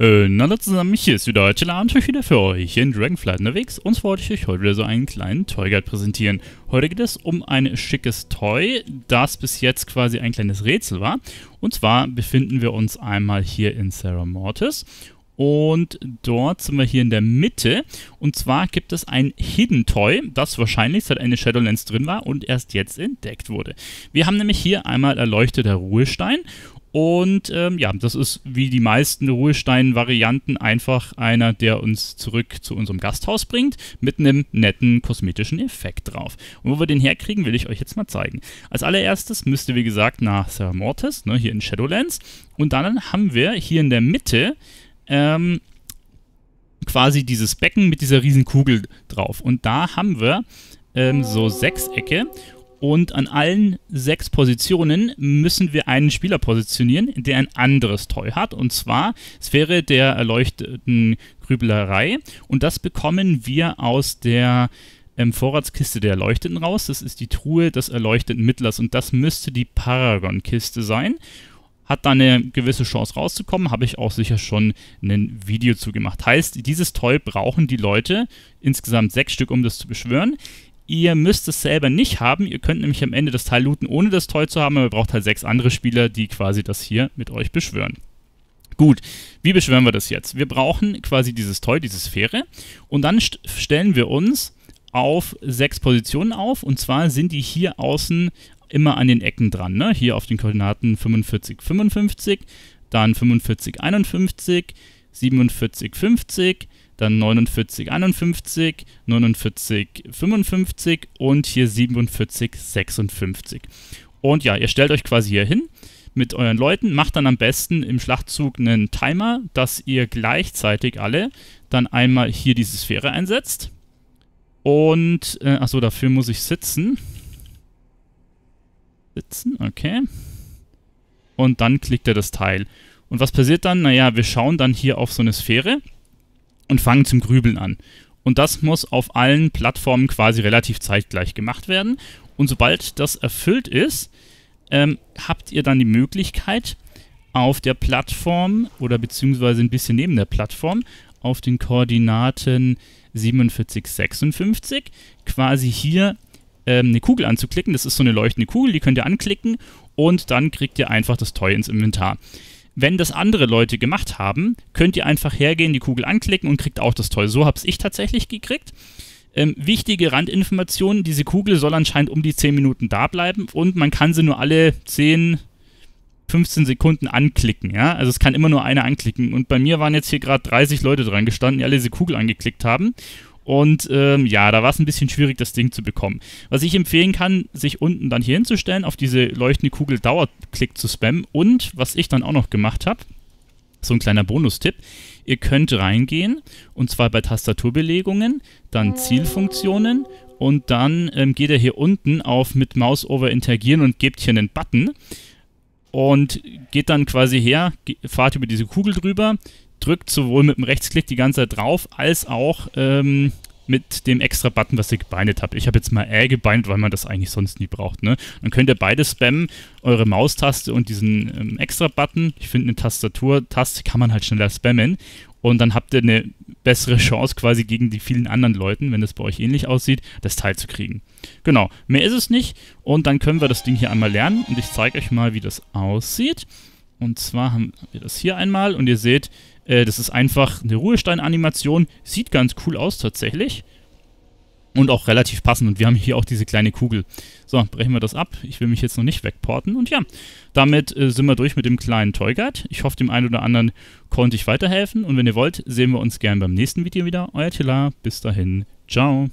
Äh, na zusammen, hier ist wieder heute Abend wieder für euch in Dragonflight unterwegs und wollte ich euch heute wieder so einen kleinen Toy Guide präsentieren. Heute geht es um ein schickes Toy, das bis jetzt quasi ein kleines Rätsel war. Und zwar befinden wir uns einmal hier in Sarah Mortis und dort sind wir hier in der Mitte. Und zwar gibt es ein Hidden Toy, das wahrscheinlich seit eine Shadowlands drin war und erst jetzt entdeckt wurde. Wir haben nämlich hier einmal erleuchteter Ruhestein und ähm, ja, das ist wie die meisten Ruhestein-Varianten einfach einer, der uns zurück zu unserem Gasthaus bringt, mit einem netten kosmetischen Effekt drauf. Und wo wir den herkriegen, will ich euch jetzt mal zeigen. Als allererstes müsst ihr, wie gesagt, nach Sir Mortis, ne, hier in Shadowlands. Und dann haben wir hier in der Mitte ähm, quasi dieses Becken mit dieser riesen Kugel drauf. Und da haben wir ähm, so Sechsecke. Und an allen sechs Positionen müssen wir einen Spieler positionieren, der ein anderes Toy hat. Und zwar Sphäre der erleuchteten Grüblerei. Und das bekommen wir aus der ähm, Vorratskiste der Erleuchteten raus. Das ist die Truhe des erleuchteten Mittlers. Und das müsste die Paragon-Kiste sein hat da eine gewisse Chance rauszukommen, habe ich auch sicher schon ein Video zu gemacht. Heißt, dieses Toy brauchen die Leute, insgesamt sechs Stück, um das zu beschwören. Ihr müsst es selber nicht haben. Ihr könnt nämlich am Ende das Teil looten, ohne das Toy zu haben, aber ihr braucht halt sechs andere Spieler, die quasi das hier mit euch beschwören. Gut, wie beschwören wir das jetzt? Wir brauchen quasi dieses Toy, diese Sphäre und dann st stellen wir uns auf sechs Positionen auf und zwar sind die hier außen immer an den Ecken dran, ne? hier auf den Koordinaten 45, 55, dann 45, 51, 47, 50, dann 49, 51, 49, 55 und hier 47, 56. Und ja, ihr stellt euch quasi hier hin mit euren Leuten, macht dann am besten im Schlachtzug einen Timer, dass ihr gleichzeitig alle dann einmal hier diese Sphäre einsetzt. Und, äh, achso, dafür muss ich sitzen. Sitzen, okay. Und dann klickt er das Teil. Und was passiert dann? Naja, wir schauen dann hier auf so eine Sphäre und fangen zum Grübeln an. Und das muss auf allen Plattformen quasi relativ zeitgleich gemacht werden. Und sobald das erfüllt ist, ähm, habt ihr dann die Möglichkeit, auf der Plattform oder beziehungsweise ein bisschen neben der Plattform auf den Koordinaten 47, 56 quasi hier ähm, eine Kugel anzuklicken. Das ist so eine leuchtende Kugel, die könnt ihr anklicken und dann kriegt ihr einfach das Toy ins Inventar wenn das andere Leute gemacht haben, könnt ihr einfach hergehen, die Kugel anklicken und kriegt auch das Toy. So habe ich tatsächlich gekriegt. Ähm, wichtige Randinformationen, diese Kugel soll anscheinend um die 10 Minuten da bleiben und man kann sie nur alle 10, 15 Sekunden anklicken, ja. Also es kann immer nur einer anklicken. Und bei mir waren jetzt hier gerade 30 Leute dran gestanden, die alle diese Kugel angeklickt haben. Und ähm, ja, da war es ein bisschen schwierig, das Ding zu bekommen. Was ich empfehlen kann, sich unten dann hier hinzustellen, auf diese leuchtende Kugel Dauerklick zu spammen. Und was ich dann auch noch gemacht habe, so ein kleiner Bonustipp, ihr könnt reingehen und zwar bei Tastaturbelegungen, dann Zielfunktionen und dann ähm, geht ihr hier unten auf mit Maus over interagieren und gebt hier einen Button und geht dann quasi her, fahrt über diese Kugel drüber, drückt sowohl mit dem Rechtsklick die ganze Zeit drauf, als auch ähm, mit dem extra Button, was ihr gebindet habt. Ich habe jetzt mal R gebindet, weil man das eigentlich sonst nie braucht. Ne? Dann könnt ihr beide spammen, eure Maustaste und diesen ähm, extra Button. Ich finde, eine Tastatur-Taste kann man halt schneller spammen. Und dann habt ihr eine bessere Chance quasi gegen die vielen anderen Leuten, wenn das bei euch ähnlich aussieht, das Teil zu kriegen. Genau, mehr ist es nicht. Und dann können wir das Ding hier einmal lernen und ich zeige euch mal, wie das aussieht. Und zwar haben wir das hier einmal und ihr seht, äh, das ist einfach eine Ruhestein-Animation. Sieht ganz cool aus tatsächlich. Und auch relativ passend. Und wir haben hier auch diese kleine Kugel. So, brechen wir das ab. Ich will mich jetzt noch nicht wegporten. Und ja, damit äh, sind wir durch mit dem kleinen Toy Guide. Ich hoffe, dem einen oder anderen konnte ich weiterhelfen. Und wenn ihr wollt, sehen wir uns gerne beim nächsten Video wieder. Euer Tila. Bis dahin. Ciao.